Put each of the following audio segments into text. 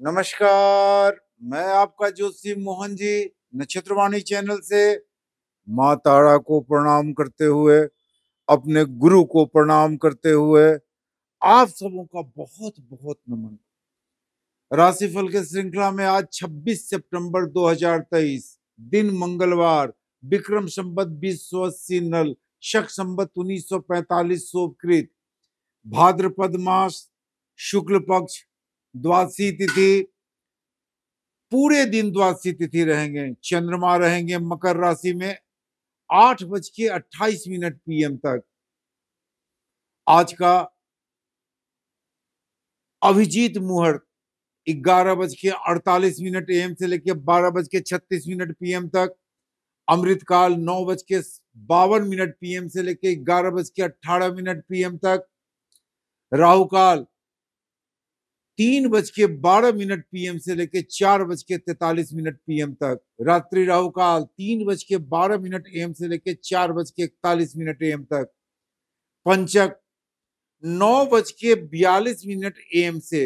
नमस्कार मैं आपका ज्योतिषी मोहन जी नक्षत्रवाणी चैनल से माँ तारा को प्रणाम करते हुए अपने गुरु को प्रणाम करते हुए आप सबों का बहुत बहुत नमन राशिफल के श्रृंखला में आज 26 सितंबर 2023 दिन मंगलवार विक्रम संबत बीस सौ अस्सी नल शक संबत उन्नीस सौ पैतालीस सोपकृत भाद्रपद मास शुक्ल पक्ष द्वादशी तिथि पूरे दिन द्वादशी तिथि रहेंगे चंद्रमा रहेंगे मकर राशि में आठ बज के अट्ठाईस मिनट पीएम तक आज का अभिजीत मुहूर्त ग्यारह बज के अड़तालीस मिनट एम से लेकर बारह बज के छत्तीस मिनट पीएम तक अमृतकाल नौ बज के बावन मिनट पीएम से लेकर ग्यारह बज के अट्ठारह मिनट पीएम तक राहुकाल तीन बज के बारह मिनट पीएम से लेकर चार बज के तैतालीस मिनट पीएम तक रात्रि राहु काल तीन बज के बारह मिनट एम से लेकर चार बज के इकतालीस मिनट एम तक पंचक नौ बज के बयालीस मिनट एम से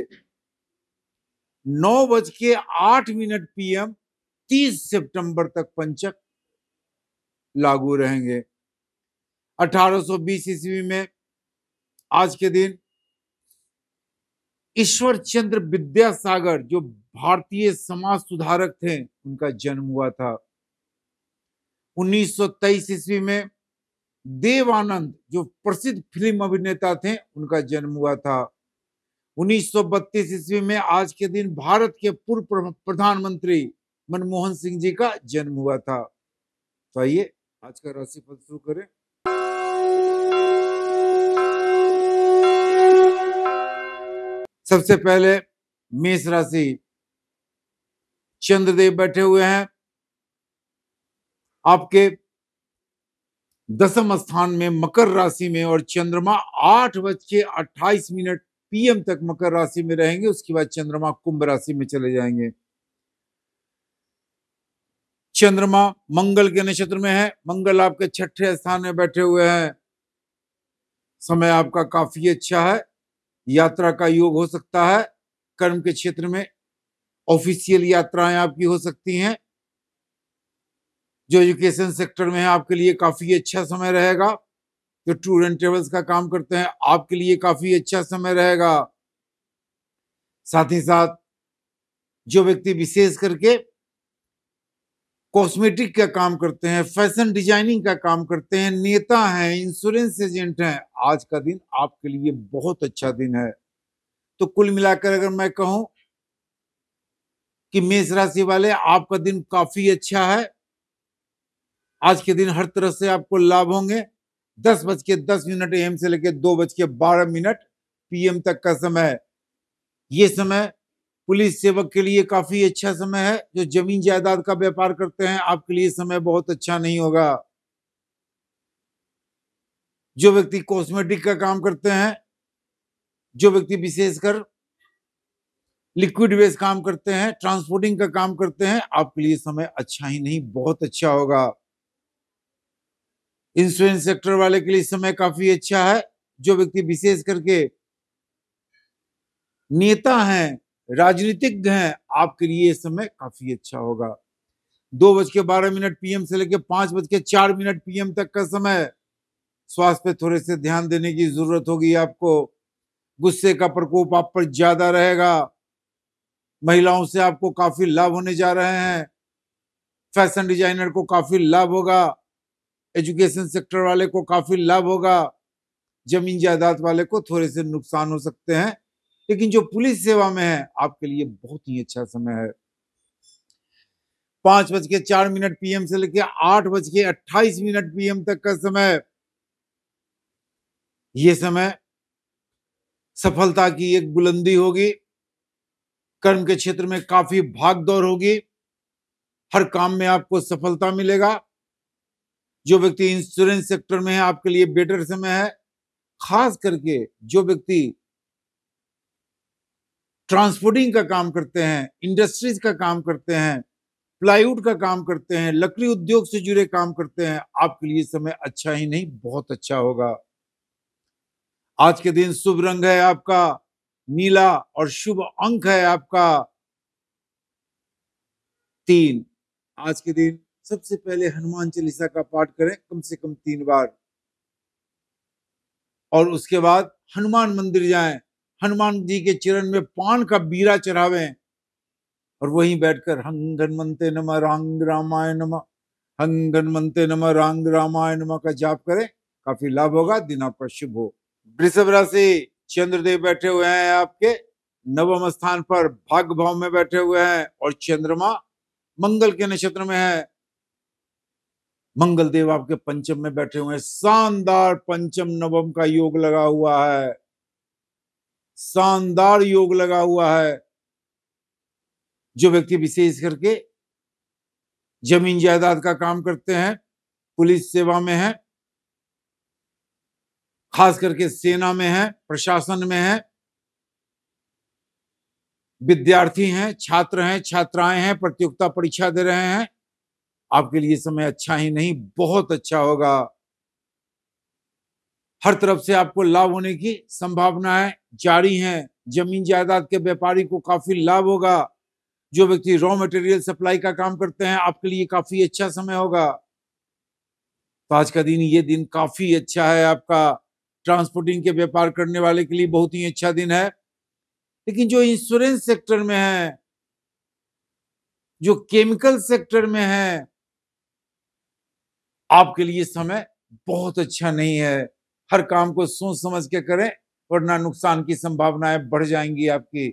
नौ बज के आठ मिनट पीएम तीस सितंबर तक पंचक लागू रहेंगे 1820 ईस्वी में आज के दिन ईश्वर चंद्र विद्यासागर जो भारतीय समाज सुधारक थे उनका जन्म हुआ था 1923 ईस्वी में देवानंद जो प्रसिद्ध फिल्म अभिनेता थे उनका जन्म हुआ था 1932 ईस्वी में आज के दिन भारत के पूर्व प्रधानमंत्री मनमोहन सिंह जी का जन्म हुआ था तो आइए आज का राशिफल शुरू करें सबसे पहले मेष राशि चंद्रदेव बैठे हुए हैं आपके दसम स्थान में मकर राशि में और चंद्रमा आठ बज के अट्ठाईस मिनट पीएम तक मकर राशि में रहेंगे उसके बाद चंद्रमा कुंभ राशि में चले जाएंगे चंद्रमा मंगल के नक्षत्र में है मंगल आपके छठे स्थान में बैठे हुए हैं समय आपका काफी अच्छा है यात्रा का योग हो सकता है कर्म के क्षेत्र में ऑफिशियल यात्राएं आपकी हो सकती हैं जो एजुकेशन सेक्टर में है आपके लिए काफ़ी अच्छा समय रहेगा जो टूर एंड ट्रेवल्स का काम करते हैं आपके लिए काफ़ी अच्छा समय रहेगा साथ ही साथ जो व्यक्ति विशेष करके कॉस्मेटिक का काम करते हैं फैशन डिजाइनिंग का काम करते हैं नेता हैं इंश्योरेंस एजेंट हैं आज का दिन आपके लिए बहुत अच्छा दिन है तो कुल मिलाकर अगर मैं कहूं कि मेष राशि वाले आपका दिन काफी अच्छा है आज के दिन हर तरह से आपको लाभ होंगे दस बज के दस मिनट एम से लेकर दो बज के बारह मिनट पीएम तक का समय ये समय पुलिस सेवक के लिए काफी अच्छा समय है जो जमीन जायदाद का व्यापार करते हैं आपके लिए समय बहुत अच्छा नहीं होगा जो व्यक्ति कॉस्मेटिक का काम करते हैं जो व्यक्ति विशेषकर लिक्विड वेस्ट काम करते हैं ट्रांसपोर्टिंग का काम करते हैं आपके लिए समय अच्छा ही नहीं बहुत अच्छा होगा इंश्योरेंस सेक्टर वाले के लिए समय काफी अच्छा है जो व्यक्ति विशेष करके नेता हैं राजनीतिज्ञ हैं आपके लिए इस समय काफी अच्छा होगा दो बज के बारह मिनट पीएम से लेकर पांच बज के चार मिनट पीएम तक का समय स्वास्थ्य पे थोड़े से ध्यान देने की जरूरत होगी आपको गुस्से का प्रकोप आप पर ज्यादा रहेगा महिलाओं से आपको काफी लाभ होने जा रहे हैं फैशन डिजाइनर को काफी लाभ होगा एजुकेशन सेक्टर वाले को काफी लाभ होगा जमीन जायदाद वाले को थोड़े से नुकसान हो सकते हैं लेकिन जो पुलिस सेवा में है आपके लिए बहुत ही अच्छा समय है पांच बज के चार मिनट पीएम से लेकर आठ बज के अट्ठाईस मिनट पीएम तक का समय ये समय सफलता की एक बुलंदी होगी कर्म के क्षेत्र में काफी भागदौड़ होगी हर काम में आपको सफलता मिलेगा जो व्यक्ति इंश्योरेंस सेक्टर में है आपके लिए बेटर समय है खास करके जो व्यक्ति ट्रांसपोर्टिंग का काम करते हैं इंडस्ट्रीज का काम करते हैं प्लाईवुड का काम करते हैं लकड़ी उद्योग से जुड़े काम करते हैं आपके लिए समय अच्छा ही नहीं बहुत अच्छा होगा आज के दिन शुभ रंग है आपका नीला और शुभ अंक है आपका तीन आज के दिन सबसे पहले हनुमान चालीसा का पाठ करें कम से कम तीन बार और उसके बाद हनुमान मंदिर जाएं हनुमान जी के चिरण में पान का बीरा चढ़ावे और वहीं बैठकर हंग हनुमते नम रांग रामाय नम हंग हनुमते नम रांग रामाय नम का जाप करें काफी लाभ होगा दिन आपका शुभ हो वृषभ राशि चंद्रदेव बैठे हुए हैं आपके नवम स्थान पर भाग भाव में बैठे हुए हैं और चंद्रमा मंगल के नक्षत्र में है मंगल देव आपके पंचम में बैठे हुए हैं शानदार पंचम नवम का योग लगा हुआ है शानदार योग लगा हुआ है जो व्यक्ति विशेष करके जमीन जायदाद का काम करते हैं पुलिस सेवा में है खास करके सेना में है प्रशासन में है विद्यार्थी हैं छात्र हैं छात्राएं हैं प्रतियोगिता परीक्षा दे रहे हैं आपके लिए समय अच्छा ही नहीं बहुत अच्छा होगा हर तरफ से आपको लाभ होने की संभावना है जारी हैं जमीन जायदाद के व्यापारी को काफ़ी लाभ होगा जो व्यक्ति रॉ मटेरियल सप्लाई का काम करते हैं आपके लिए काफ़ी अच्छा समय होगा तो आज का दिन ये दिन काफ़ी अच्छा है आपका ट्रांसपोर्टिंग के व्यापार करने वाले के लिए बहुत ही अच्छा दिन है लेकिन जो इंश्योरेंस सेक्टर में है जो केमिकल सेक्टर में है आपके लिए समय बहुत अच्छा नहीं है हर काम को सोच समझ के करें वरना नुकसान की संभावनाएं बढ़ जाएंगी आपकी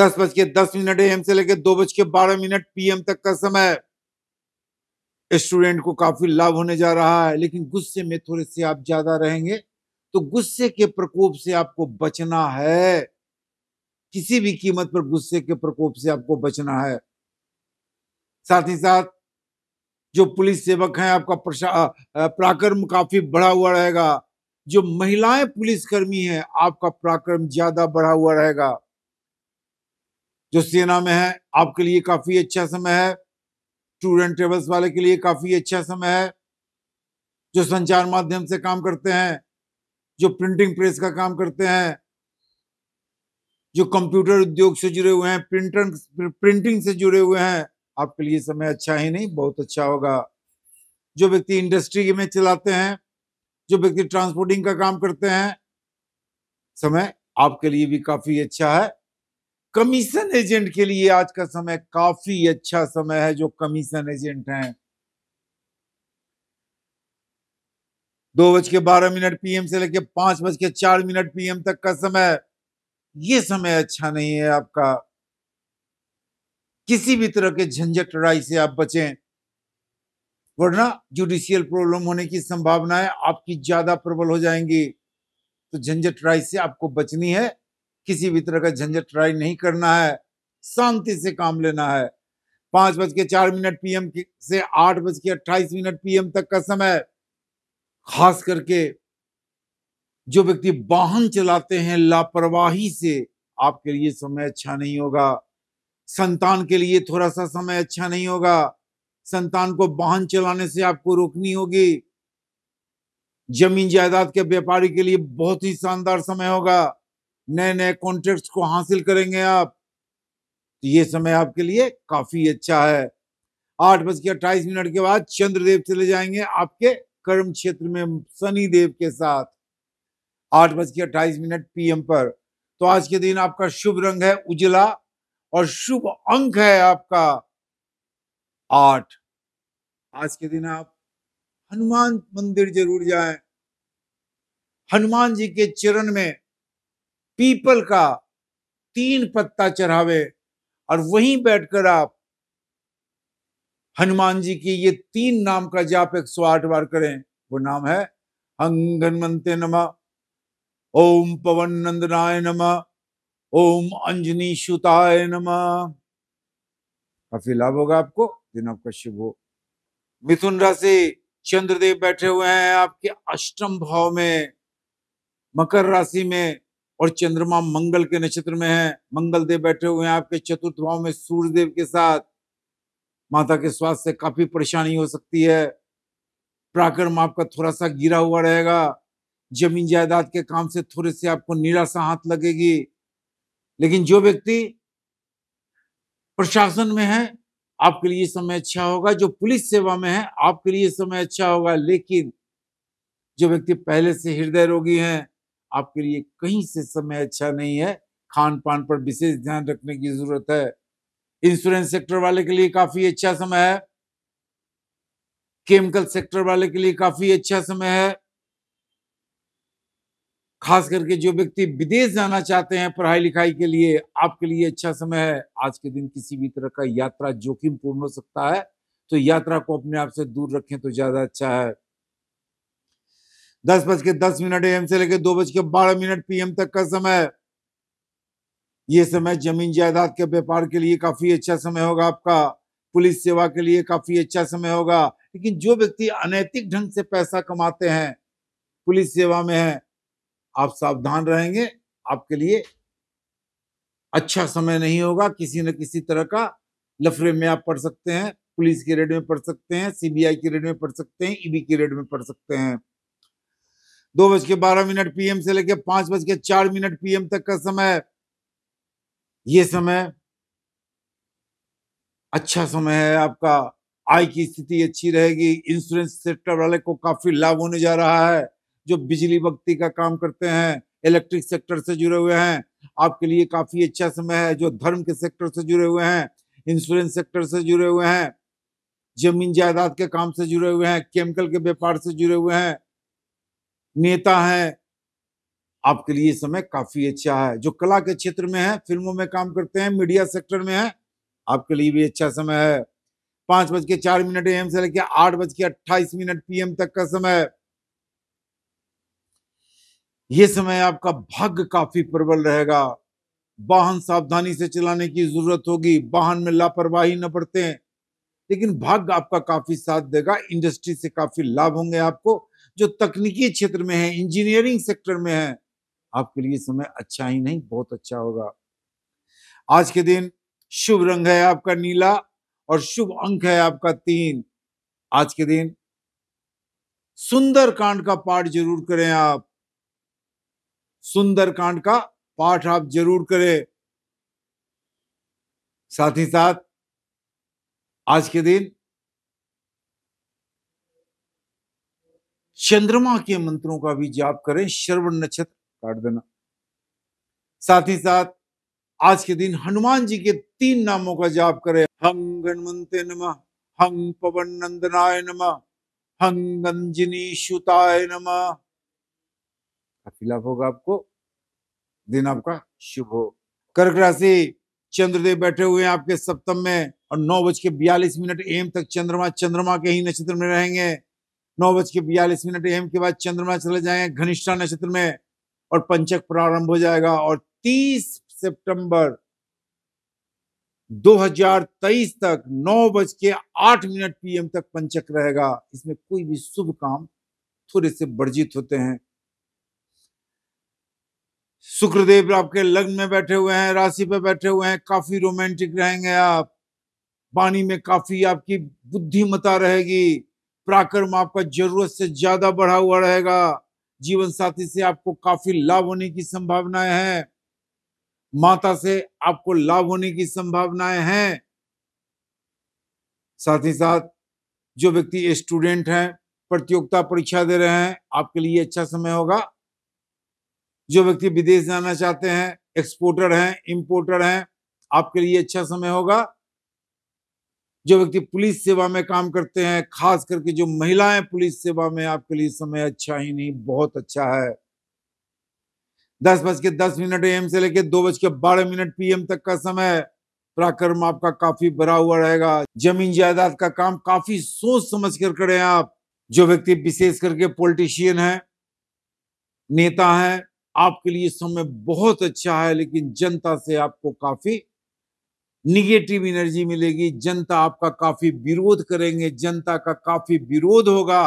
दस बज के दस मिनट एम से लेकर दो बज के बारह मिनट पीएम तक का समय स्टूडेंट को काफी लाभ होने जा रहा है लेकिन गुस्से में थोड़े से आप ज्यादा रहेंगे तो गुस्से के प्रकोप से आपको बचना है किसी भी कीमत पर गुस्से के प्रकोप से आपको बचना है साथ ही साथ जो पुलिस सेवक हैं आपका प्राकर्म काफी बढ़ा हुआ रहेगा जो महिलाएं पुलिसकर्मी हैं आपका पराक्रम ज्यादा बढ़ा हुआ रहेगा जो सेना में है आपके लिए काफी अच्छा समय है टूर एंड ट्रेवल्स वाले के लिए काफी अच्छा समय है जो संचार माध्यम से काम करते हैं जो प्रिंटिंग प्रेस का काम करते हैं जो कंप्यूटर उद्योग से जुड़े हुए हैं प्रिंटर प्रिंटिंग से जुड़े हुए हैं आपके लिए समय अच्छा ही नहीं बहुत अच्छा होगा जो व्यक्ति इंडस्ट्री में चलाते हैं जो व्यक्ति ट्रांसपोर्टिंग का काम करते हैं समय आपके लिए भी काफी अच्छा है कमीशन एजेंट के लिए आज का समय काफी अच्छा समय है जो कमीशन एजेंट हैं दो बज के बारह मिनट पीएम से लेकर पांच बज के चार मिनट पीएम तक का समय ये समय अच्छा नहीं है आपका किसी भी तरह के झंझट लड़ाई से आप बचें वरना जुडिशियल प्रॉब्लम होने की संभावनाएं आपकी ज्यादा प्रबल हो जाएंगी तो झंझट राय से आपको बचनी है किसी भी तरह का झंझट राय नहीं करना है शांति से काम लेना है पांच बज के चार मिनट पीएम से आठ बज के अट्ठाईस मिनट पीएम तक का समय खास करके जो व्यक्ति वाहन चलाते हैं लापरवाही से आपके लिए समय अच्छा नहीं होगा संतान के लिए थोड़ा सा समय अच्छा नहीं होगा संतान को वाहन चलाने से आपको रोकनी होगी जमीन जायदाद के व्यापारी के लिए बहुत ही शानदार समय होगा नए नए कॉन्ट्रैक्ट को हासिल करेंगे आप तो ये समय आपके लिए काफी अच्छा है आठ बज के अट्ठाईस मिनट के बाद चंद्रदेव चले जाएंगे आपके कर्म क्षेत्र में सनी देव के साथ आठ बज के अट्ठाईस मिनट पीएम पर तो आज के दिन आपका शुभ रंग है उजला और शुभ अंक है आपका आठ आज के दिन आप हनुमान मंदिर जरूर जाएं हनुमान जी के चरण में पीपल का तीन पत्ता चढ़ावे और वहीं बैठकर आप हनुमान जी की ये तीन नाम का जाप एक सौ आठ बार करें वो नाम है हंग हनुमते नमा ओम पवन नंदनाय नमा ओम अंजनी सुताय नमा काफी लाभ होगा आपको दिन आपका शुभ हो मिथुन राशि चंद्रदेव बैठे हुए हैं आपके अष्टम भाव में मकर राशि में और चंद्रमा मंगल के नक्षत्र में है मंगल देव बैठे हुए हैं आपके चतुर्थ भाव में सूर्य देव के साथ माता के स्वास्थ्य से काफी परेशानी हो सकती है प्राकर्म आपका थोड़ा सा गिरा हुआ रहेगा जमीन जायदाद के काम से थोड़े से आपको निराशा हाथ लगेगी लेकिन जो व्यक्ति प्रशासन में है आपके लिए समय अच्छा होगा जो पुलिस सेवा में है आपके लिए समय अच्छा होगा लेकिन जो व्यक्ति पहले से हृदय रोगी है आपके लिए कहीं से समय अच्छा नहीं है खान पान पर विशेष ध्यान रखने की जरूरत है इंश्योरेंस सेक्टर वाले के लिए काफी अच्छा समय है केमिकल सेक्टर वाले के लिए काफी अच्छा समय है खास करके जो व्यक्ति विदेश जाना चाहते हैं पढ़ाई लिखाई के लिए आपके लिए अच्छा समय है आज के दिन किसी भी तरह का यात्रा जोखिम पूर्ण हो सकता है तो यात्रा को अपने आप से दूर रखें तो ज्यादा अच्छा है दस बज के दस मिनट एम से लेकर दो बज के बारह मिनट पीएम तक का समय यह समय जमीन जायदाद के व्यापार के लिए काफी अच्छा समय होगा आपका पुलिस सेवा के लिए काफी अच्छा समय होगा लेकिन जो व्यक्ति अनैतिक ढंग से पैसा कमाते हैं पुलिस सेवा में है आप सावधान रहेंगे आपके लिए अच्छा समय नहीं होगा किसी न किसी तरह का लफड़े में आप पढ़ सकते हैं पुलिस की रेड में पढ़ सकते हैं सीबीआई की रेड में पढ़ सकते हैं ईबी की रेड में पढ़ सकते हैं दो बज के बारह मिनट पीएम से लेकर पांच बज के चार मिनट पीएम तक का समय ये समय अच्छा समय है आपका आय की स्थिति अच्छी रहेगी इंश्योरेंस सेक्टर वाले को काफी लाभ होने जा रहा है जो बिजली बत्ती का काम करते हैं इलेक्ट्रिक सेक्टर से जुड़े हुए हैं आपके लिए काफ़ी अच्छा समय है जो धर्म के सेक्टर से जुड़े हुए हैं इंश्योरेंस सेक्टर से जुड़े हुए हैं जमीन जायदाद के काम से जुड़े हुए हैं केमिकल के व्यापार से जुड़े हुए हैं नेता हैं आपके लिए समय काफ़ी अच्छा है जो कला के क्षेत्र में है फिल्मों में काम करते हैं मीडिया सेक्टर में है आपके लिए भी अच्छा समय है पांच बज के चार मिनट एम से लेकर आठ बज के अट्ठाईस मिनट पीएम तक का समय ये समय आपका भाग्य काफी प्रबल रहेगा वाहन सावधानी से चलाने की जरूरत होगी वाहन में लापरवाही न बरते लेकिन भाग्य आपका काफी साथ देगा इंडस्ट्री से काफी लाभ होंगे आपको जो तकनीकी क्षेत्र में है इंजीनियरिंग सेक्टर में है आपके लिए समय अच्छा ही नहीं बहुत अच्छा होगा आज के दिन शुभ रंग है आपका नीला और शुभ अंक है आपका तीन आज के दिन सुंदर कांड का पाठ जरूर करें आप सुंदरकांड का पाठ आप जरूर करें साथ ही साथ आज के दिन चंद्रमा के मंत्रों का भी जाप करें श्रवण नक्षत्र काट देना साथ ही साथ आज के दिन हनुमान जी के तीन नामों का जाप करें हम गणमंते नम हंग पवन नंदनाय नम हंग अंजनी सुताय नमः का खिलाफ होगा आपको दिन आपका शुभ हो कर्क राशि चंद्रदेव बैठे हुए हैं आपके सप्तम में और नौ बज के बयालीस मिनट एम तक चंद्रमा चंद्रमा के ही नक्षत्र में रहेंगे नौ बज के बयालीस मिनट एम के बाद चंद्रमा चले जाएंगे घनिष्ठा नक्षत्र में और पंचक प्रारंभ हो जाएगा और तीस सितंबर 2023 तक नौ बज के आठ मिनट पीएम तक पंचक रहेगा इसमें कोई भी शुभ काम थोड़े से वर्जित होते हैं शुक्रदेव आपके लग्न में बैठे हुए हैं राशि पे बैठे हुए हैं काफी रोमांटिक रहेंगे आप वाणी में काफी आपकी बुद्धिमता रहेगी पराक्रम आपका जरूरत से ज्यादा बढ़ा हुआ रहेगा जीवन साथी से आपको काफी लाभ होने की संभावनाएं हैं माता से आपको लाभ होने की संभावनाएं हैं साथ ही साथ जो व्यक्ति स्टूडेंट हैं प्रतियोगिता परीक्षा दे रहे हैं आपके लिए अच्छा समय होगा जो व्यक्ति विदेश जाना चाहते हैं एक्सपोर्टर हैं इम्पोर्टर हैं आपके लिए अच्छा समय होगा जो व्यक्ति पुलिस सेवा में काम करते हैं खास करके जो महिलाएं पुलिस सेवा में आपके लिए समय अच्छा ही नहीं बहुत अच्छा है दस बज के दस मिनट एम से लेकर दो बज के बारह मिनट पीएम तक का समय पराक्रम आपका काफी भरा हुआ रहेगा जमीन जायदाद का काम काफी सोच समझ कर करें आप जो व्यक्ति विशेष करके पॉलिटिशियन है नेता है आपके लिए समय बहुत अच्छा है लेकिन जनता से आपको काफी निगेटिव एनर्जी मिलेगी जनता आपका काफी विरोध करेंगे जनता का काफी विरोध होगा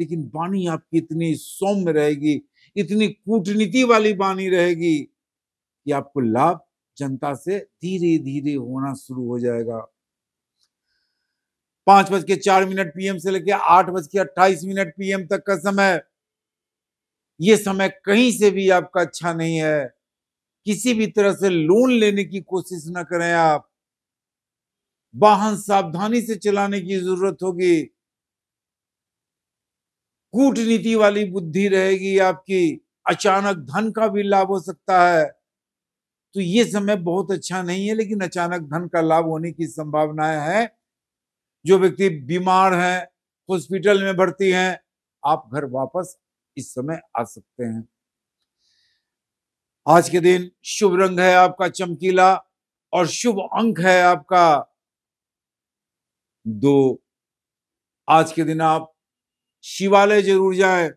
लेकिन वाणी आपकी इतनी सौम्य रहेगी इतनी कूटनीति वाली वाणी रहेगी कि आपको लाभ जनता से धीरे धीरे होना शुरू हो जाएगा पांच बज के चार मिनट पीएम से लेकर आठ बज के अट्ठाईस मिनट पीएम तक का समय ये समय कहीं से भी आपका अच्छा नहीं है किसी भी तरह से लोन लेने की कोशिश ना करें आप वाहन सावधानी से चलाने की जरूरत होगी कूटनीति वाली बुद्धि रहेगी आपकी अचानक धन का भी लाभ हो सकता है तो ये समय बहुत अच्छा नहीं है लेकिन अचानक धन का लाभ होने की संभावनाएं हैं जो व्यक्ति बीमार है हॉस्पिटल में भर्ती हैं आप घर वापस इस समय आ सकते हैं आज के दिन शुभ रंग है आपका चमकीला और शुभ अंक है आपका दो आज के दिन आप शिवालय जरूर जाएं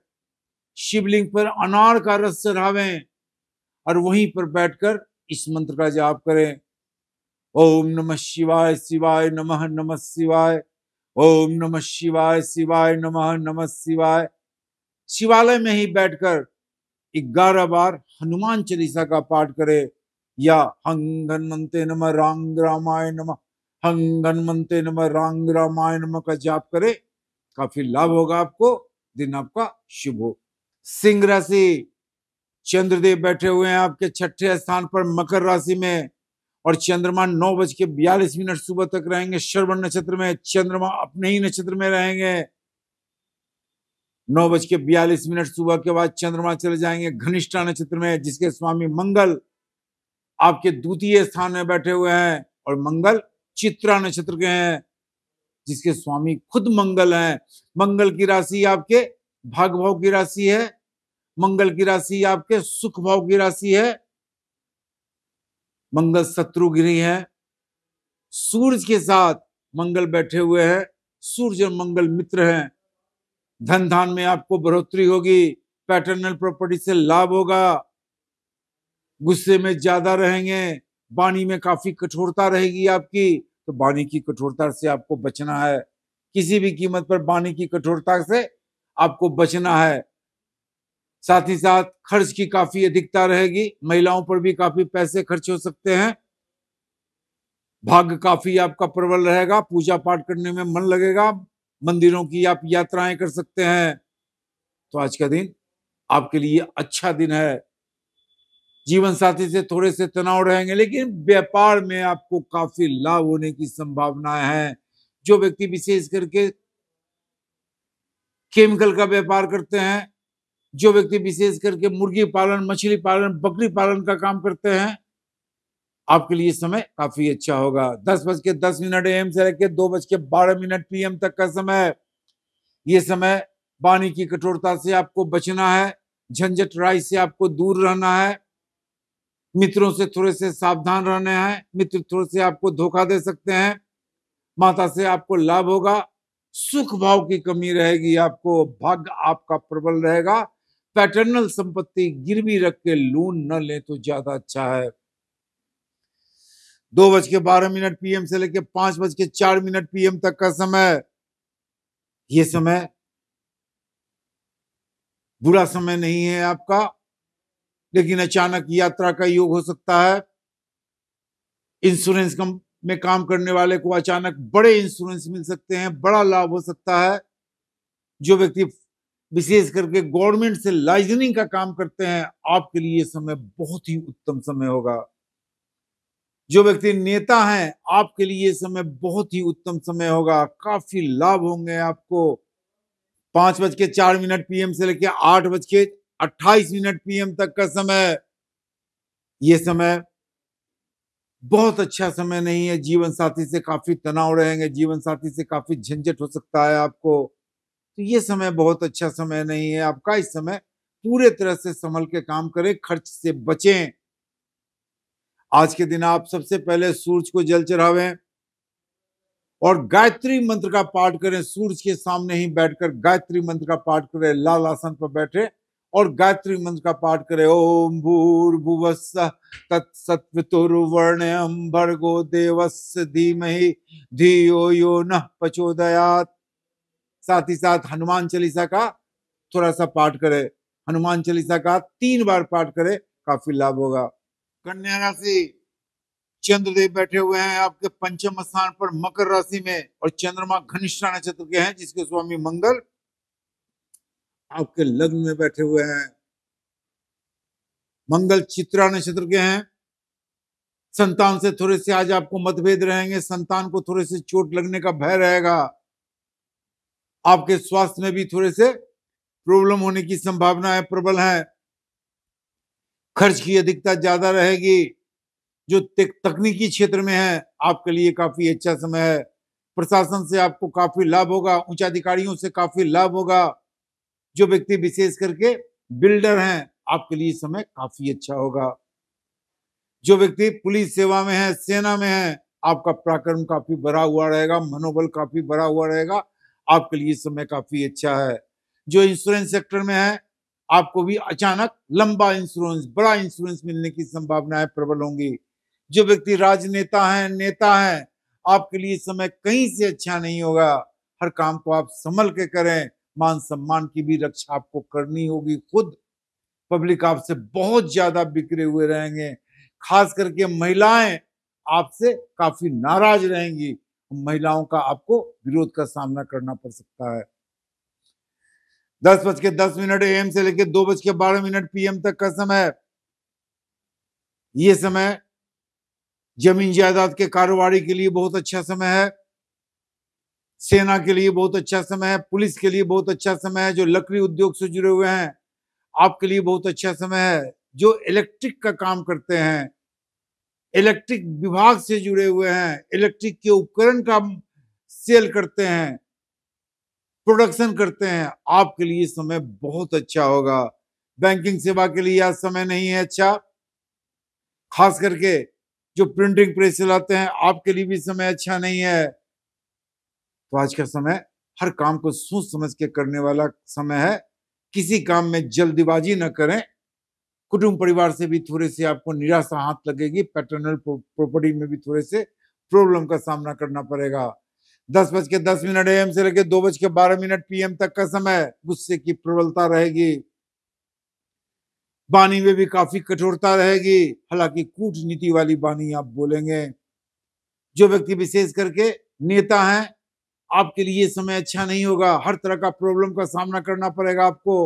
शिवलिंग पर अनार का रस चढ़ावें और वहीं पर बैठकर इस मंत्र का जाप करें ओम नमः शिवाय शिवाय नमः नमः शिवाय ओम नमः शिवाय शिवाय नमः नमः शिवाय शिवालय में ही बैठकर ग्यारह बार हनुमान चालीसा का पाठ करे या हंग हनुमते नम रांग रामाय नम हंग हनुमते नम रांग रामाय नम का जाप करे काफी लाभ होगा आपको दिन आपका शुभ हो सिंह राशि चंद्रदेव बैठे हुए हैं आपके छठे स्थान पर मकर राशि में और चंद्रमा नौ बज के बयालीस मिनट सुबह तक रहेंगे श्रवण नक्षत्र में चंद्रमा अपने ही नक्षत्र में रहेंगे नौ बज के बयालीस मिनट सुबह के बाद चंद्रमा चले जाएंगे घनिष्ठा नक्षत्र में जिसके स्वामी मंगल आपके द्वितीय स्थान में बैठे हुए हैं और मंगल चित्रा नक्षत्र के हैं जिसके स्वामी खुद मंगल हैं मंगल की राशि आपके भाग भाव की राशि है मंगल की राशि आपके सुख भाव की राशि है मंगल शत्रु गिरी है सूर्य के साथ मंगल बैठे हुए हैं सूर्य और मंगल मित्र हैं धन धान में आपको बढ़ोतरी होगी पैटर्नल प्रॉपर्टी से लाभ होगा गुस्से में ज्यादा रहेंगे वाणी में काफी कठोरता रहेगी आपकी तो वाणी की कठोरता से आपको बचना है किसी भी कीमत पर वाणी की कठोरता से आपको बचना है साथ ही साथ खर्च की काफी अधिकता रहेगी महिलाओं पर भी काफी पैसे खर्च हो सकते हैं भाग्य काफी आपका प्रबल रहेगा पूजा पाठ करने में मन लगेगा मंदिरों की आप यात्राएं कर सकते हैं तो आज का दिन आपके लिए अच्छा दिन है जीवन साथी से थोड़े से तनाव रहेंगे लेकिन व्यापार में आपको काफी लाभ होने की संभावनाएं हैं जो व्यक्ति विशेष करके केमिकल का व्यापार करते हैं जो व्यक्ति विशेष करके मुर्गी पालन मछली पालन बकरी पालन का काम करते हैं आपके लिए समय काफी अच्छा होगा दस बज के दस मिनट एम से लेकर दो बज के बारह मिनट पीएम तक का समय ये समय पानी की कठोरता से आपको बचना है झंझट राय से आपको दूर रहना है मित्रों से थोड़े से सावधान रहने हैं मित्र थोड़े से आपको धोखा दे सकते हैं माता से आपको लाभ होगा सुख भाव की कमी रहेगी आपको भाग्य आपका प्रबल रहेगा पैटर्नल संपत्ति गिरवी रख के लोन न ले तो ज्यादा अच्छा है दो बज के बारह मिनट पीएम से लेकर पांच बज के चार मिनट पीएम तक का समय ये समय बुरा समय नहीं है आपका लेकिन अचानक यात्रा का योग हो सकता है इंश्योरेंस कम में काम करने वाले को अचानक बड़े इंश्योरेंस मिल सकते हैं बड़ा लाभ हो सकता है जो व्यक्ति विशेष करके गवर्नमेंट से लाइजनिंग का काम करते हैं आपके लिए समय बहुत ही उत्तम समय होगा जो व्यक्ति नेता हैं आपके लिए समय बहुत ही उत्तम समय होगा काफी लाभ होंगे आपको पांच बज के चार मिनट पीएम से लेकर आठ बज के अट्ठाईस मिनट पीएम तक का समय ये समय बहुत अच्छा समय नहीं है जीवन साथी से काफी तनाव रहेंगे जीवन साथी से काफी झंझट हो सकता है आपको तो ये समय बहुत अच्छा समय नहीं है आपका इस समय पूरे तरह से संभल के काम करें खर्च से बचें आज के दिन आप सबसे पहले सूरज को जल चढ़ावे और गायत्री मंत्र का पाठ करें सूरज के सामने ही बैठकर गायत्री मंत्र का पाठ करें लाल आसन पर बैठे और गायत्री मंत्र का पाठ करें ओम भूर भुवस्स तत्सत्वर्ण भर्गो देवस् धीमहि धियो यो न पचोदयात साथ ही साथ हनुमान चालीसा का थोड़ा सा पाठ करें हनुमान चालीसा का तीन बार पाठ करें काफी लाभ होगा कन्या राशि चंद्रदेव बैठे हुए हैं आपके पंचम स्थान पर मकर राशि में और चंद्रमा घनिष्ठा नक्षत्र के हैं जिसके स्वामी मंगल आपके लग्न में बैठे हुए हैं मंगल चित्रा नक्षत्र के हैं संतान से थोड़े से आज आपको मतभेद रहेंगे संतान को थोड़े से चोट लगने का भय रहेगा आपके स्वास्थ्य में भी थोड़े से प्रॉब्लम होने की संभावना है प्रबल है खर्च की अधिकता ज़्यादा रहेगी जो तकनीकी क्षेत्र में है आपके लिए काफ़ी अच्छा समय है प्रशासन से आपको काफ़ी लाभ होगा उच्चाधिकारियों से काफ़ी लाभ होगा जो व्यक्ति विशेष करके बिल्डर हैं आपके लिए समय काफ़ी अच्छा होगा जो व्यक्ति पुलिस सेवा में है सेना में है आपका पराक्रम काफ़ी बड़ा हुआ रहेगा मनोबल काफ़ी बड़ा हुआ रहेगा आपके लिए समय काफ़ी अच्छा है जो इंश्योरेंस सेक्टर में है आपको भी अचानक लंबा इंश्योरेंस बड़ा इंश्योरेंस मिलने की संभावनाएं प्रबल होंगी जो व्यक्ति राजनेता है नेता है आपके लिए समय कहीं से अच्छा नहीं होगा हर काम को आप संभल के करें मान सम्मान की भी रक्षा आपको करनी होगी खुद पब्लिक आपसे बहुत ज्यादा बिखरे हुए रहेंगे खास करके महिलाएं आपसे काफी नाराज रहेंगी महिलाओं का आपको विरोध का सामना करना पड़ सकता है दस बज के दस मिनट एम से लेकर दो बज के बारह मिनट पीएम तक का समय ये समय जमीन जायदाद के कारोबारी के लिए बहुत अच्छा समय है सेना के लिए बहुत अच्छा समय है पुलिस के लिए बहुत अच्छा समय है जो लकड़ी उद्योग से जुड़े हुए हैं आपके लिए बहुत अच्छा समय है जो इलेक्ट्रिक का काम करते हैं इलेक्ट्रिक विभाग से जुड़े हुए हैं इलेक्ट्रिक के उपकरण का सेल करते हैं प्रोडक्शन करते हैं आपके लिए समय बहुत अच्छा होगा बैंकिंग सेवा के लिए आज समय नहीं है अच्छा खास करके जो प्रिंटिंग प्रेस चलाते हैं आपके लिए भी समय अच्छा नहीं है तो आज का समय हर काम को सोच समझ के करने वाला समय है किसी काम में जल्दबाजी न करें कुटुंब परिवार से भी थोड़े से आपको निराशा हाथ लगेगी पैटर्नल प्रॉपर्टी में भी थोड़े से प्रॉब्लम का सामना करना पड़ेगा दस बज के दस मिनट एम से लेकर दो बज के बारह मिनट पीएम तक का समय गुस्से की प्रबलता रहेगी बानी में भी काफी कठोरता रहेगी हालांकि कूटनीति वाली बानी आप बोलेंगे जो व्यक्ति विशेष करके नेता हैं आपके लिए समय अच्छा नहीं होगा हर तरह का प्रॉब्लम का सामना करना पड़ेगा आपको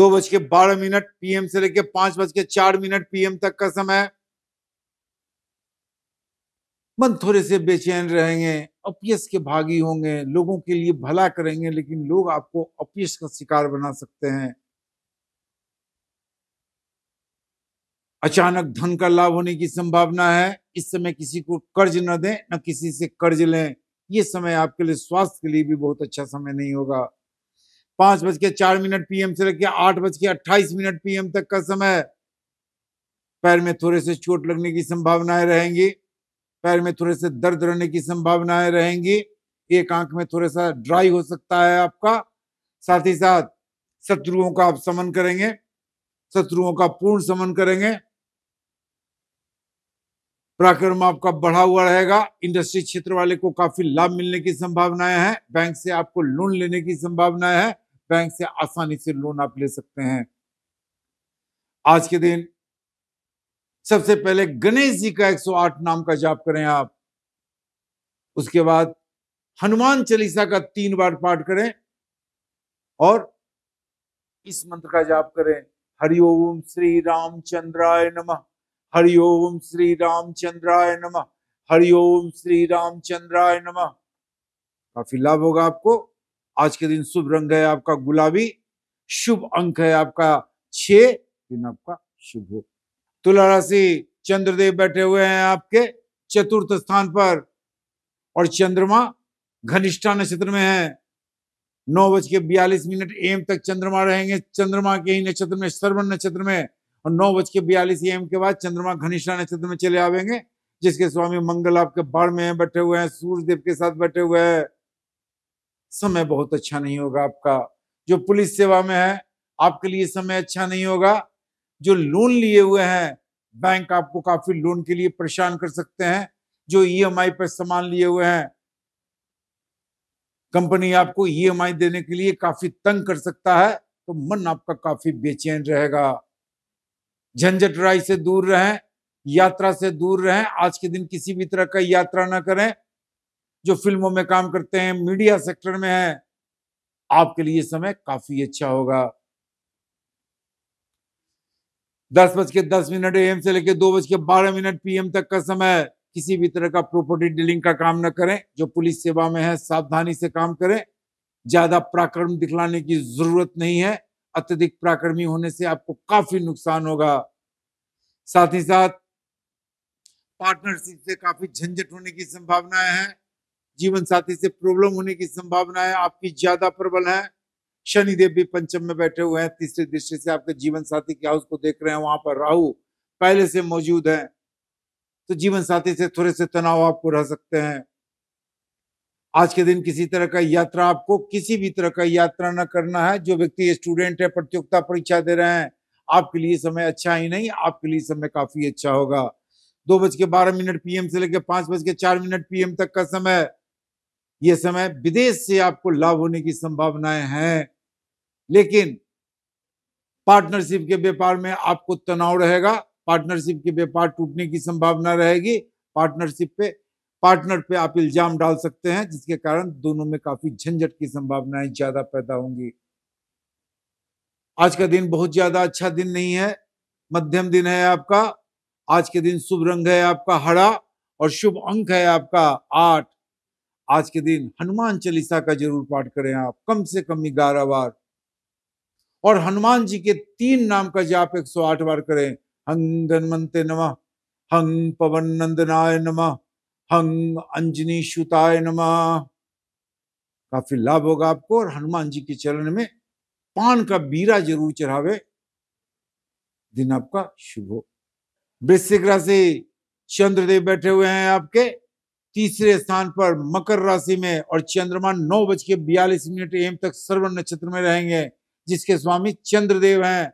दो बज के बारह मिनट पीएम से लेकर पांच बज के चार मिनट पीएम तक का समय मन थोड़े से बेचैन रहेंगे अपयस के भागी होंगे लोगों के लिए भला करेंगे लेकिन लोग आपको अपयस का शिकार बना सकते हैं अचानक धन का लाभ होने की संभावना है इस समय किसी को कर्ज न दें न किसी से कर्ज लें ये समय आपके लिए स्वास्थ्य के लिए भी बहुत अच्छा समय नहीं होगा पांच बज के चार मिनट पीएम से लेकर आठ बज के अट्ठाईस मिनट पीएम तक का समय पैर में थोड़े से चोट लगने की संभावनाएं रहेंगी पैर में थोड़े से दर्द रहने की संभावनाएं रहेंगी एक आंख में थोड़ा सा ड्राई हो सकता है आपका साथ ही साथ शत्रुओं का आप समन करेंगे शत्रुओं का पूर्ण समन करेंगे पराक्रम आपका बढ़ा हुआ रहेगा इंडस्ट्री क्षेत्र वाले को काफी लाभ मिलने की संभावनाएं हैं बैंक से आपको लोन लेने की संभावनाएं है बैंक से आसानी से लोन आप ले सकते हैं आज के दिन सबसे पहले गणेश जी का 108 नाम का जाप करें आप उसके बाद हनुमान चालीसा का तीन बार पाठ करें और इस मंत्र का जाप करें हरिओम श्री रामचंद्राय नमः हरिओम श्री रामचंद्राय नमः हरिओम श्री रामचंद्राय नमः काफी लाभ होगा आपको आज के दिन शुभ रंग है आपका गुलाबी शुभ अंक है आपका छे दिन आपका शुभ हो तुला राशि चंद्रदेव बैठे हुए हैं आपके चतुर्थ स्थान पर और चंद्रमा घनिष्ठा नक्षत्र में है नौ बज के बयालीस मिनट एम तक चंद्रमा रहेंगे चंद्रमा के ही नक्षत्र में श्रवण नक्षत्र में और नौ बज के बयालीस एम के बाद चंद्रमा घनिष्ठा नक्षत्र में चले आवेंगे जिसके स्वामी मंगल आपके बाढ़ में है बैठे हुए हैं सूर्य देव के साथ बैठे हुए हैं समय बहुत अच्छा नहीं होगा आपका जो पुलिस सेवा में है आपके लिए समय अच्छा नहीं होगा जो लोन लिए हुए हैं बैंक आपको काफी लोन के लिए परेशान कर सकते हैं जो ईएमआई e पर सामान लिए हुए हैं कंपनी आपको ईएमआई e देने के लिए काफी तंग कर सकता है तो मन आपका काफी बेचैन रहेगा झंझट राय से दूर रहें यात्रा से दूर रहें आज के दिन किसी भी तरह का यात्रा ना करें जो फिल्मों में काम करते हैं मीडिया सेक्टर में है आपके लिए समय काफी अच्छा होगा दस बज के दस मिनट एम से लेकर दो बज के बारह मिनट पीएम तक का समय किसी भी तरह का प्रॉपर्टी डीलिंग का काम न करें जो पुलिस सेवा में है सावधानी से काम करें ज्यादा पराक्रम दिखलाने की जरूरत नहीं है अत्यधिक पराक्रमी होने से आपको काफी नुकसान होगा साथ ही साथ पार्टनरशिप से काफी झंझट होने की संभावनाएं हैं जीवन साथी से प्रॉब्लम होने की संभावना है आपकी ज्यादा प्रबल है शनिदेव भी पंचम में बैठे हुए हैं तीसरी दृष्टि से आपके जीवन साथी के हाउस को देख रहे हैं वहां पर राहु पहले से मौजूद है तो जीवन साथी से थोड़े से तनाव आपको रह सकते हैं आज के दिन किसी तरह का यात्रा आपको किसी भी तरह का यात्रा न करना है जो व्यक्ति स्टूडेंट है प्रतियोगिता परीक्षा दे रहे हैं आपके लिए समय अच्छा ही नहीं आपके लिए समय काफी अच्छा होगा दो बज के बारह मिनट पीएम से लेकर पांच बज के चार मिनट पीएम तक का समय यह समय विदेश से आपको लाभ होने की संभावनाएं हैं लेकिन पार्टनरशिप के व्यापार में आपको तनाव रहेगा पार्टनरशिप के व्यापार टूटने की संभावना रहेगी पार्टनरशिप पे पार्टनर पे आप इल्जाम डाल सकते हैं जिसके कारण दोनों में काफी झंझट की संभावनाएं ज्यादा पैदा होंगी आज का दिन बहुत ज्यादा अच्छा दिन नहीं है मध्यम दिन है आपका आज के दिन शुभ रंग है आपका हरा और शुभ अंक है आपका आठ आज के दिन हनुमान चालीसा का जरूर पाठ करें आप कम से कम ग्यारह बार और हनुमान जी के तीन नाम का जाप 108 बार करें हंग धनवंते नमा हंग पवन नंदनाय नमा हंग अंजनी शुताय नमा काफी लाभ होगा आपको और हनुमान जी के चरण में पान का बीरा जरूर चढ़ावे दिन आपका शुभ हो वृश्चिक राशि चंद्रदेव बैठे हुए हैं आपके तीसरे स्थान पर मकर राशि में और चंद्रमा नौ बज के बयालीस मिनट एम तक सर्वण नक्षत्र में रहेंगे जिसके स्वामी चंद्रदेव हैं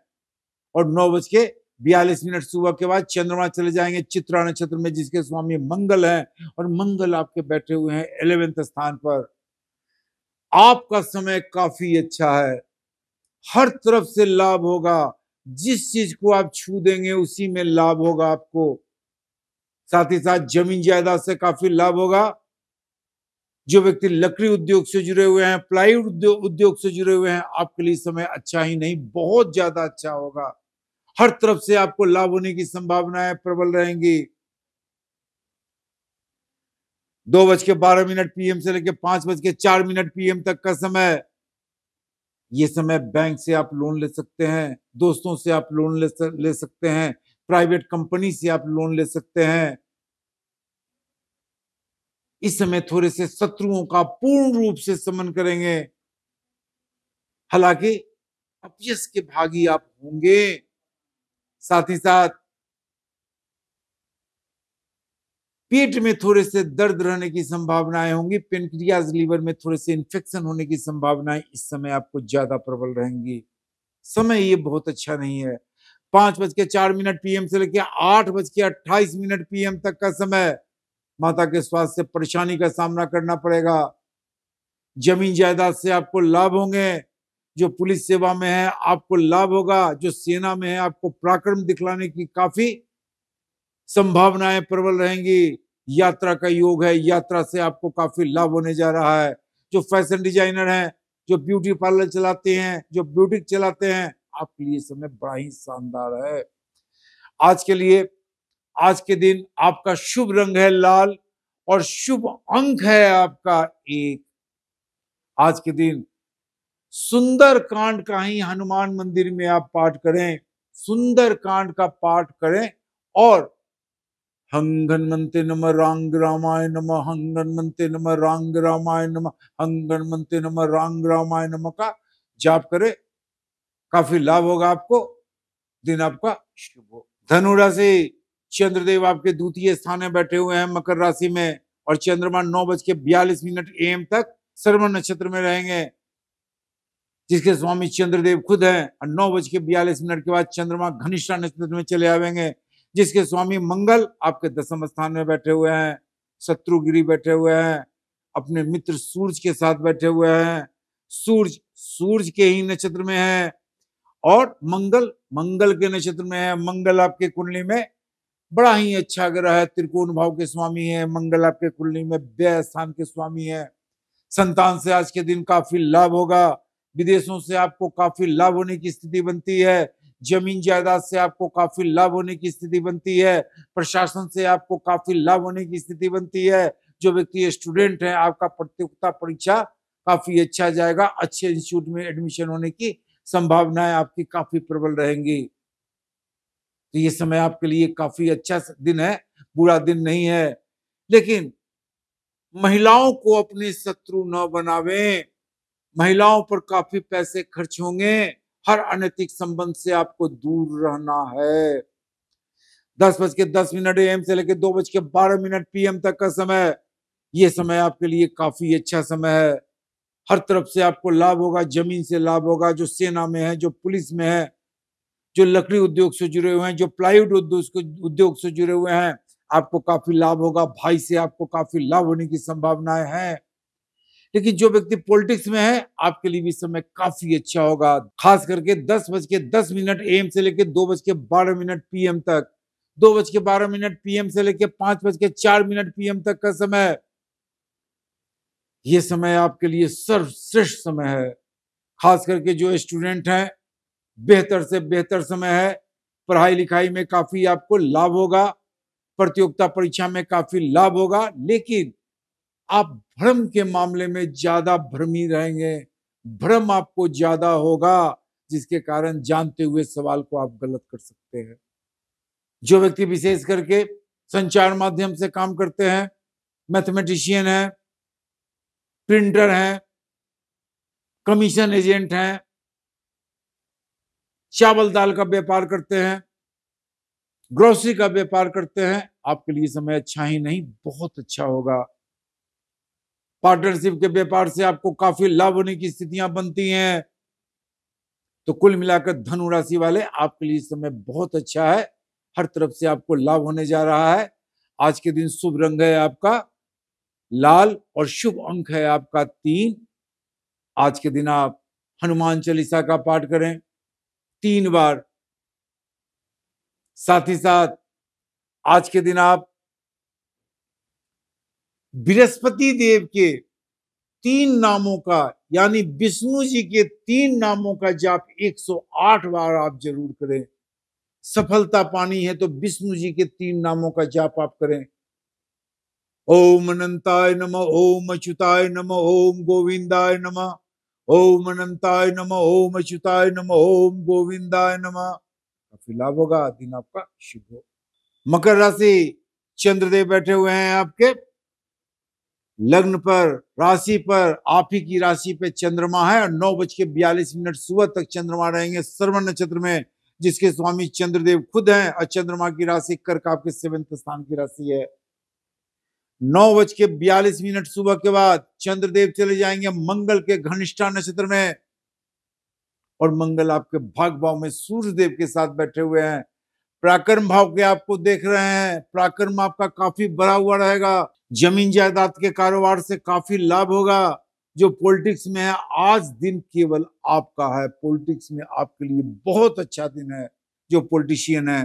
और नौ बज के बयालीस मिनट सुबह के बाद चंद्रमा चले जाएंगे चित्रा नक्षत्र में जिसके स्वामी मंगल हैं और मंगल आपके बैठे हुए हैं एलेवेंथ स्थान पर आपका समय काफी अच्छा है हर तरफ से लाभ होगा जिस चीज को आप छू देंगे उसी में लाभ होगा आपको साथ ही साथ जमीन जायदाद से काफी लाभ होगा जो व्यक्ति लकड़ी उद्योग से जुड़े हुए हैं प्लाईवुड उद्योग उद्योग से जुड़े हुए हैं आपके लिए समय अच्छा ही नहीं बहुत ज्यादा अच्छा होगा हर तरफ से आपको लाभ होने की संभावनाएं प्रबल रहेंगी दो बज के बारह मिनट पीएम से लेकर पांच बज के चार मिनट पीएम तक का समय ये समय बैंक से आप लोन ले सकते हैं दोस्तों से आप लोन ले सकते हैं प्राइवेट कंपनी से आप लोन ले सकते हैं इस समय थोड़े से शत्रुओं का पूर्ण रूप से समन करेंगे हालांकि अपयश के भागी आप होंगे साथ ही साथ पेट में थोड़े से दर्द रहने की संभावनाएं होंगी पेनक्रियाज लीवर में थोड़े से इन्फेक्शन होने की संभावनाएं इस समय आपको ज्यादा प्रबल रहेंगी समय ये बहुत अच्छा नहीं है पांच बज के चार मिनट पीएम से लेकर आठ बज के अट्ठाईस मिनट पीएम तक का समय माता के स्वास्थ्य से परेशानी का सामना करना पड़ेगा जमीन जायदाद से आपको लाभ होंगे जो पुलिस सेवा में है आपको लाभ होगा जो सेना में है आपको पराक्रम दिखलाने की काफी संभावनाएं प्रबल रहेंगी यात्रा का योग है यात्रा से आपको काफी लाभ होने जा रहा है जो फैशन डिजाइनर हैं जो ब्यूटी पार्लर चलाते हैं जो ब्यूटिक चलाते हैं आपके लिए समय बड़ा ही शानदार है आज के लिए आज के दिन आपका शुभ रंग है लाल और शुभ अंक है आपका एक आज के दिन सुंदर कांड का ही हनुमान मंदिर में आप पाठ करें सुंदर कांड का पाठ करें और हंगन मंते नम रांग रामाय नम हंगन मंते नम रांग रामाय नम हंगन मंते नम रांग रामाय नम का जाप करें काफी लाभ होगा आपको दिन आपका शुभ हो धनुराशि चंद्रदेव आपके द्वितीय स्थान में बैठे हुए हैं मकर राशि में और चंद्रमा नौ बज के बयालीस मिनट एम तक श्रवण नक्षत्र में रहेंगे जिसके स्वामी चंद्रदेव खुद हैं और नौ बज के बयालीस मिनट के बाद चंद्रमा घनिष्ठा नक्षत्र में चले आवेंगे जिसके स्वामी मंगल आपके दसम स्थान में बैठे हुए हैं शत्रुगिरी बैठे हुए हैं अपने मित्र सूर्य के साथ बैठे हुए हैं सूर्य सूर्य के ही नक्षत्र में है और मंगल मंगल के नक्षत्र में है मंगल आपके कुंडली में बड़ा ही अच्छा ग्रह है त्रिकोण भाव के स्वामी है मंगल आपके कुंडली में व्यय स्थान के स्वामी है संतान से आज के दिन काफी लाभ होगा विदेशों से आपको काफी लाभ होने की स्थिति बनती है जमीन जायदाद से आपको काफी लाभ होने की स्थिति बनती है प्रशासन से आपको काफी लाभ होने की स्थिति बनती है जो व्यक्ति स्टूडेंट है आपका प्रतियोगिता परीक्षा काफी अच्छा जाएगा अच्छे इंस्टीट्यूट में एडमिशन होने की संभावनाएं आपकी काफी प्रबल रहेंगी तो ये समय आपके लिए काफी अच्छा दिन है बुरा दिन नहीं है लेकिन महिलाओं को अपने शत्रु न बनावे महिलाओं पर काफी पैसे खर्च होंगे हर अनैतिक संबंध से आपको दूर रहना है दस बज के दस मिनट एम से लेकर दो बज के बारह मिनट पीएम तक का समय ये समय आपके लिए काफी अच्छा समय है हर तरफ से आपको लाभ होगा जमीन से लाभ होगा जो सेना में है जो पुलिस में है जो लकड़ी उद्योग से जुड़े हुए हैं जो प्लाईवुड उद्योग उद्योग से जुड़े हुए हैं आपको काफी लाभ होगा भाई से आपको काफी लाभ होने की संभावनाएं हैं लेकिन जो व्यक्ति पॉलिटिक्स में है आपके लिए भी समय काफी अच्छा होगा खास करके दस बज के दस मिनट एम से लेकर दो बज के बारह मिनट पीएम तक दो बज के बारह मिनट पीएम से लेकर पांच बज के चार मिनट पीएम तक का समय यह समय आपके लिए सर्वश्रेष्ठ समय है खास करके जो स्टूडेंट हैं बेहतर से बेहतर समय है पढ़ाई लिखाई में काफ़ी आपको लाभ होगा प्रतियोगिता परीक्षा में काफ़ी लाभ होगा लेकिन आप भ्रम के मामले में ज़्यादा भ्रमी रहेंगे भ्रम आपको ज़्यादा होगा जिसके कारण जानते हुए सवाल को आप गलत कर सकते हैं जो व्यक्ति विशेष करके संचार माध्यम से काम करते हैं मैथमेटिशियन है प्रिंटर हैं कमीशन एजेंट हैं चावल दाल का व्यापार करते हैं ग्रोसरी का व्यापार करते हैं आपके लिए समय अच्छा ही नहीं बहुत अच्छा होगा पार्टनरशिप के व्यापार से आपको काफी लाभ होने की स्थितियां बनती हैं तो कुल मिलाकर धनु राशि वाले आपके लिए समय बहुत अच्छा है हर तरफ से आपको लाभ होने जा रहा है आज के दिन शुभ रंग है आपका लाल और शुभ अंक है आपका तीन आज के दिन आप हनुमान चालीसा का पाठ करें तीन बार साथ ही साथ आज के दिन आप बृहस्पति देव के तीन नामों का यानी विष्णु जी के तीन नामों का जाप 108 बार आप जरूर करें सफलता पानी है तो विष्णु जी के तीन नामों का जाप आप करें ओम अनंताय नम ओम अच्युताय नम ओम गोविंदाय नमः ओम अनंताय नम ओम अच्युताय नम ओम गोविंदाय नम काफी लाभ होगा दिन आपका शुभ हो मकर राशि चंद्रदेव बैठे हुए हैं आपके लग्न पर राशि पर आप ही की राशि पे चंद्रमा है और नौ बज के बयालीस मिनट सुबह तक चंद्रमा रहेंगे श्रवण नक्षत्र में जिसके स्वामी चंद्रदेव खुद हैं और चंद्रमा की राशि कर्क आपके सेवंथ स्थान की राशि है नौ बज के बयालीस मिनट सुबह के बाद चंद्रदेव चले जाएंगे मंगल के घनिष्ठा नक्षत्र में और मंगल आपके भाग भाव में सूर्य देव के साथ बैठे हुए हैं प्राकर्म भाव के आपको देख रहे हैं प्राकर्म आपका काफी बड़ा हुआ रहेगा जमीन जायदाद के कारोबार से काफी लाभ होगा जो पॉलिटिक्स में है आज दिन केवल आपका है पॉलिटिक्स में आपके लिए बहुत अच्छा दिन है जो पॉलिटिशियन है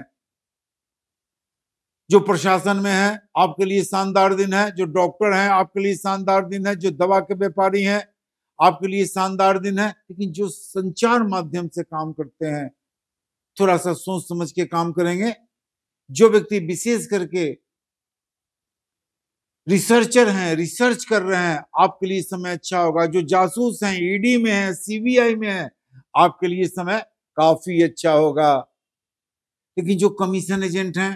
जो प्रशासन में है आपके लिए शानदार दिन है जो डॉक्टर हैं आपके लिए शानदार दिन है जो दवा के व्यापारी हैं आपके लिए शानदार दिन है लेकिन जो संचार माध्यम से काम करते हैं थोड़ा सा सोच समझ के काम करेंगे जो व्यक्ति विशेष करके रिसर्चर हैं रिसर्च कर रहे हैं आपके लिए समय अच्छा होगा जो जासूस हैं ईडी में है सीबीआई में है आपके लिए समय काफी अच्छा होगा लेकिन जो कमीशन एजेंट हैं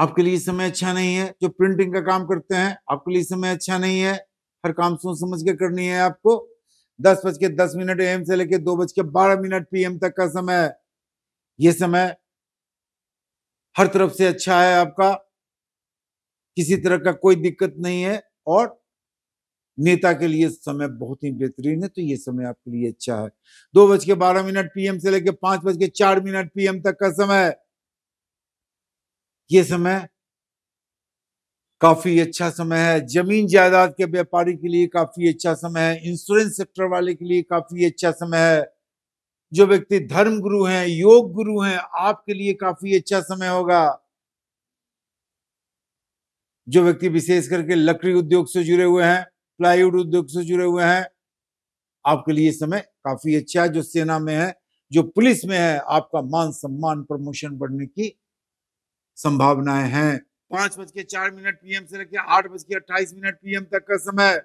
आपके लिए समय अच्छा नहीं है जो प्रिंटिंग का काम करते हैं आपके लिए समय अच्छा नहीं है हर काम सोच समझ के करनी है आपको दस बज के दस मिनट एम से लेकर दो बज के बारह मिनट पीएम तक का समय ये समय हर तरफ से अच्छा है आपका किसी तरह का कोई दिक्कत नहीं है और नेता के लिए समय बहुत ही बेहतरीन है तो ये समय आपके लिए अच्छा है दो बज के बारह मिनट पीएम से लेकर पांच बज के चार मिनट पीएम तक का समय ये समय काफी अच्छा समय है जमीन जायदाद के व्यापारी के लिए काफी अच्छा समय है इंश्योरेंस सेक्टर वाले के लिए काफी अच्छा समय है जो व्यक्ति धर्म गुरु हैं योग गुरु हैं आपके लिए काफी अच्छा समय होगा जो व्यक्ति विशेष करके लकड़ी उद्योग से जुड़े हुए हैं प्लाईवुड उद्योग से जुड़े हुए हैं आपके लिए समय काफी अच्छा है जो सेना में है जो पुलिस में है आपका मान सम्मान प्रमोशन बढ़ने की संभावनाएं हैं पांच बज के चार मिनट पीएम से लेकर आठ बज के अट्ठाईस मिनट पीएम तक का समय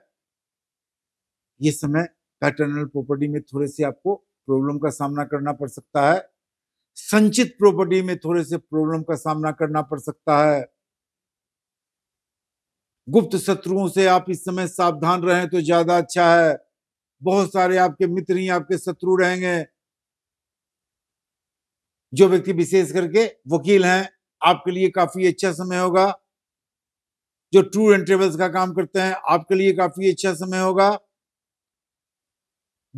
ये समय पैटर्नल प्रॉपर्टी में थोड़े से आपको प्रॉब्लम का सामना करना पड़ सकता है संचित प्रॉपर्टी में थोड़े से प्रॉब्लम का सामना करना पड़ सकता है गुप्त शत्रुओं से आप इस समय सावधान रहें तो ज्यादा अच्छा है बहुत सारे आपके मित्र ही आपके शत्रु रहेंगे जो व्यक्ति विशेष करके वकील हैं आपके लिए काफी अच्छा समय होगा जो टूर एंड ट्रेवल्स का काम करते हैं आपके लिए काफी अच्छा समय होगा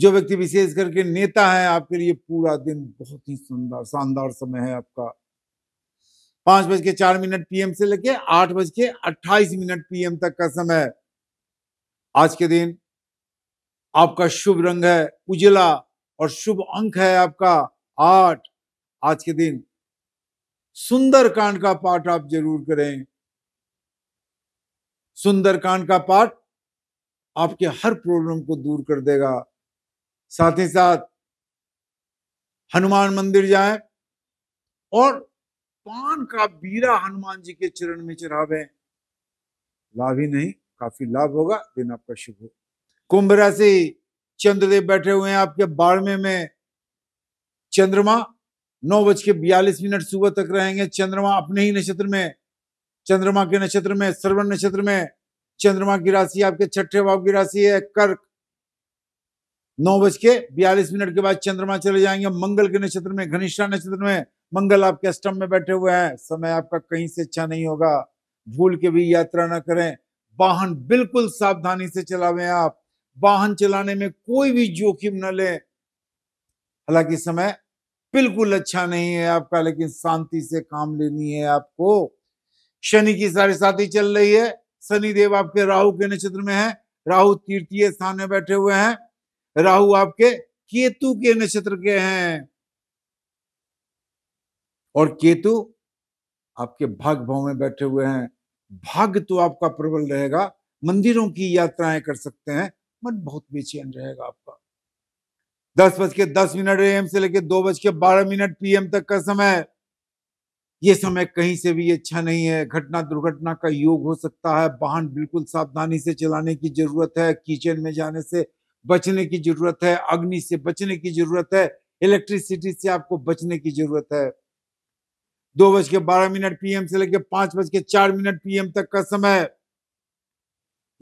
जो व्यक्ति विशेष करके नेता है आपके लिए पूरा दिन बहुत ही सुंदर शानदार समय है आपका पांच बज के चार मिनट पीएम से लेके आठ बज के अट्ठाईस मिनट पीएम तक का समय आज के दिन आपका शुभ रंग है उजला और शुभ अंक है आपका आठ आज के दिन सुंदर कांड का पाठ आप जरूर करें सुंदर कांड का पाठ आपके हर प्रॉब्लम को दूर कर देगा साथ ही साथ हनुमान मंदिर जाए और पान का बीरा हनुमान जी के चरण में चढ़ावे लाभ ही नहीं काफी लाभ होगा दिन आपका शुभ हो कुंभ राशि चंद्रदेव बैठे हुए हैं आपके बारहवें में चंद्रमा नौ बज के बयालीस मिनट सुबह तक रहेंगे चंद्रमा अपने ही नक्षत्र में चंद्रमा के नक्षत्र में श्रवण नक्षत्र में चंद्रमा की राशि आपके छठे भाव की राशि है कर्क नौ बज के बयालीस मिनट के बाद चंद्रमा चले जाएंगे मंगल के नक्षत्र में घनिष्ठा नक्षत्र में मंगल आपके अष्टम में बैठे हुए हैं समय आपका कहीं से अच्छा नहीं होगा भूल के भी यात्रा ना करें वाहन बिल्कुल सावधानी से चलावे आप वाहन चलाने में कोई भी जोखिम न ले हालांकि समय बिल्कुल अच्छा नहीं है आपका लेकिन शांति से काम लेनी है आपको शनि की सारी साथी चल रही है शनि देव आपके राहु के नक्षत्र में है राहु तृतीय स्थान में बैठे हुए हैं राहु आपके केतु के नक्षत्र के हैं और केतु आपके भाग भाव में बैठे हुए हैं भाग्य तो आपका प्रबल रहेगा मंदिरों की यात्राएं कर सकते हैं मन बहुत बेचैन रहेगा आपका दस बज के दस मिनट एम से लेकर दो बज के बारह मिनट पीएम तक का समय ये समय कहीं से भी अच्छा नहीं है घटना दुर्घटना का योग हो सकता है वाहन बिल्कुल सावधानी से चलाने की जरूरत है किचन में जाने से बचने की जरूरत है अग्नि से बचने की जरूरत है इलेक्ट्रिसिटी से आपको बचने की जरूरत है दो बज के बारह मिनट पीएम से लेकर पांच बज के चार मिनट पीएम तक का समय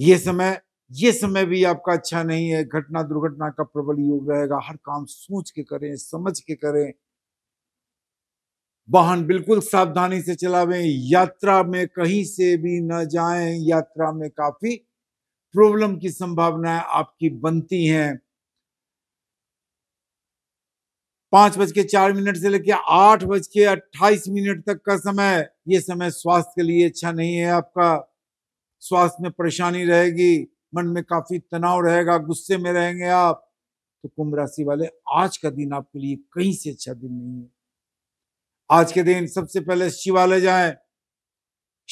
ये समय ये समय भी आपका अच्छा नहीं है घटना दुर्घटना का प्रबल योग रहेगा हर काम सोच के करें समझ के करें वाहन बिल्कुल सावधानी से चलावें यात्रा में कहीं से भी न जाएं यात्रा में काफी प्रॉब्लम की संभावनाएं आपकी बनती हैं पांच बज के चार मिनट से लेकर आठ बज के अट्ठाईस मिनट तक का समय ये समय स्वास्थ्य के लिए अच्छा नहीं है आपका स्वास्थ्य में परेशानी रहेगी मन में काफी तनाव रहेगा गुस्से में रहेंगे आप तो कुंभ राशि वाले आज का दिन आपके लिए कहीं से अच्छा दिन नहीं है आज के दिन सबसे पहले शिवालय जाए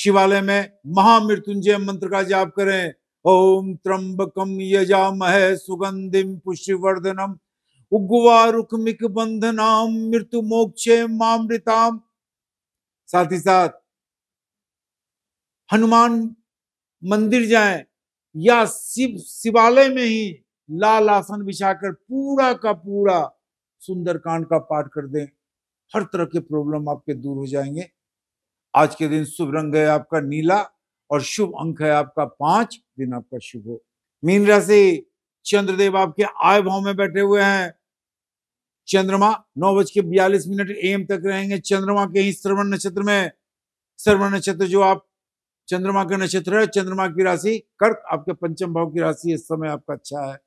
शिवालय में महामृत्युंजय मंत्र का जाप करें ओम त्र्यंबकम यजामह सुगंधिम पुष्टिवर्धनम उग्वारुकमिक बंधनाम मृत्यु मोक्षे मामृताम साथ ही साथ हनुमान मंदिर जाएं या शिव शिवालय में ही लाल आसन बिछाकर पूरा का पूरा सुंदरकांड का पाठ कर दें हर तरह के प्रॉब्लम आपके दूर हो जाएंगे आज के दिन शुभ रंग है आपका नीला और शुभ अंक है आपका पांच दिन आपका शुभ हो मीन राशि चंद्रदेव आपके आय भाव में बैठे हुए हैं चंद्रमा नौ बज के बयालीस मिनट एम तक रहेंगे चंद्रमा के ही श्रवण नक्षत्र में श्रवण नक्षत्र जो आप चंद्रमा का नक्षत्र है चंद्रमा की राशि कर्क आपके पंचम भाव की राशि इस समय आपका अच्छा है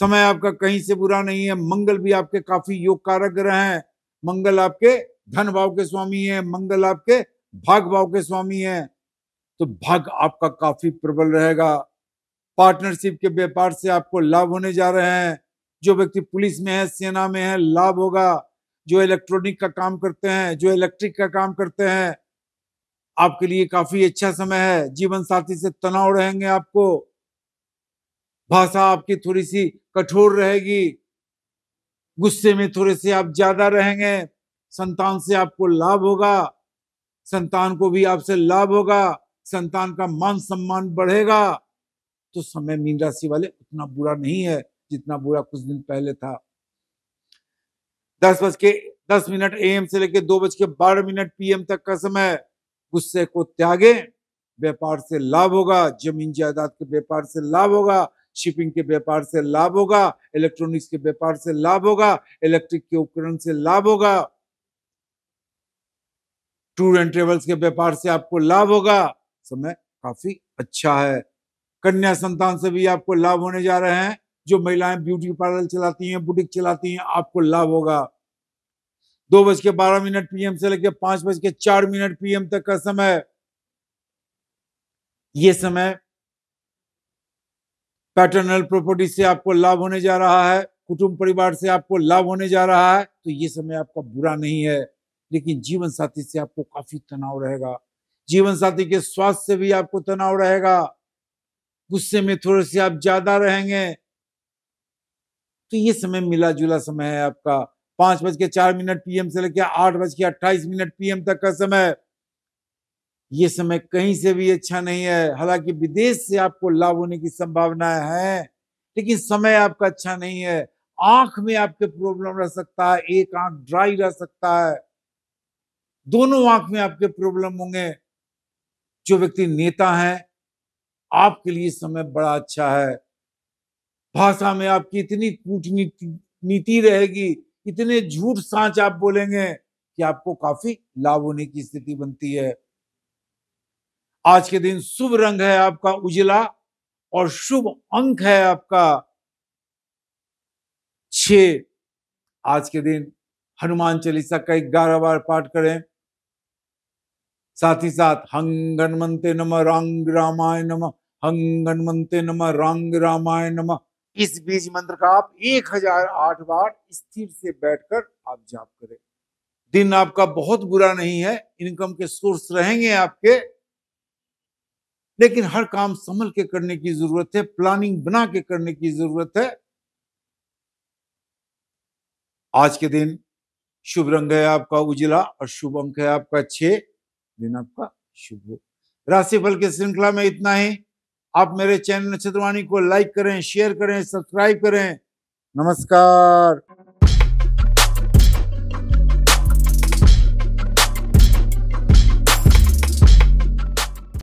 समय आपका कहीं से बुरा नहीं है मंगल भी आपके काफी योग कारक ग्रह हैं मंगल आपके धन भाव के स्वामी है मंगल आपके भाग भाव के स्वामी है तो भाग आपका काफी प्रबल रहेगा पार्टनरशिप के व्यापार से आपको लाभ होने जा रहे हैं जो व्यक्ति पुलिस में है सेना में है लाभ होगा जो इलेक्ट्रॉनिक का काम करते हैं जो इलेक्ट्रिक का काम करते हैं आपके लिए काफी अच्छा समय है जीवन साथी से तनाव रहेंगे आपको भाषा आपकी थोड़ी सी कठोर रहेगी गुस्से में थोड़े से आप ज्यादा रहेंगे संतान से आपको लाभ होगा संतान को भी आपसे लाभ होगा संतान का मान सम्मान बढ़ेगा तो समय मीन राशि वाले उतना बुरा नहीं है जितना बुरा कुछ दिन पहले था दस बज के दस मिनट एम से लेकर दो बज के बारह मिनट पीएम तक का समय गुस्से को त्यागे व्यापार से लाभ होगा जमीन जायदाद के व्यापार से लाभ होगा शिपिंग के व्यापार से लाभ होगा इलेक्ट्रॉनिक्स के व्यापार से लाभ होगा इलेक्ट्रिक के उपकरण से लाभ होगा टूर एंड ट्रेवल्स के व्यापार से आपको लाभ होगा समय काफी अच्छा है कन्या संतान से भी आपको लाभ होने जा रहे हैं जो महिलाएं ब्यूटी पार्लर चलाती हैं बुटीक चलाती हैं आपको लाभ होगा दो बज के बारह मिनट पीएम से लेकर पांच बज के चार मिनट पीएम तक का समय यह समय पैटर्नल प्रॉपर्टी से आपको लाभ होने जा रहा है कुटुंब परिवार से आपको लाभ होने जा रहा है तो ये समय आपका बुरा नहीं है लेकिन जीवन साथी से आपको काफी तनाव रहेगा जीवन साथी के स्वास्थ्य से भी आपको तनाव रहेगा गुस्से में थोड़े से आप ज्यादा रहेंगे तो ये समय मिला जुला समय है आपका पांच बज के चार मिनट पीएम से लेकर आठ बज के अट्ठाईस मिनट पीएम तक का समय ये समय कहीं से भी अच्छा नहीं है हालांकि विदेश से आपको लाभ होने की संभावना है लेकिन समय आपका अच्छा नहीं है आंख में आपके प्रॉब्लम रह सकता है एक आंख ड्राई रह सकता है दोनों आंख में आपके प्रॉब्लम होंगे जो व्यक्ति नेता है आपके लिए समय बड़ा अच्छा है भाषा में आपकी इतनी कूटनीति नीति रहेगी इतने झूठ सांच आप बोलेंगे कि आपको काफी लाभ होने की स्थिति बनती है आज के दिन शुभ रंग है आपका उजला और शुभ अंक है आपका छ आज के दिन हनुमान चालीसा का ग्यारह बार पाठ करें साथ ही साथ हंगनमते नम रंग रामाय नम हंगनमते नम रंग रामाय नमः इस बीज मंत्र का आप एक हजार आठ बार स्थिर से बैठकर आप जाप करें दिन आपका बहुत बुरा नहीं है इनकम के सोर्स रहेंगे आपके लेकिन हर काम संभल के करने की जरूरत है प्लानिंग बना के करने की जरूरत है आज के दिन शुभ रंग है आपका उजला और शुभ अंक है आपका छह दिन आपका शुभ राशिफल की श्रृंखला में इतना ही आप मेरे चैनल नक्षत्रवाणी को लाइक करें शेयर करें सब्सक्राइब करें नमस्कार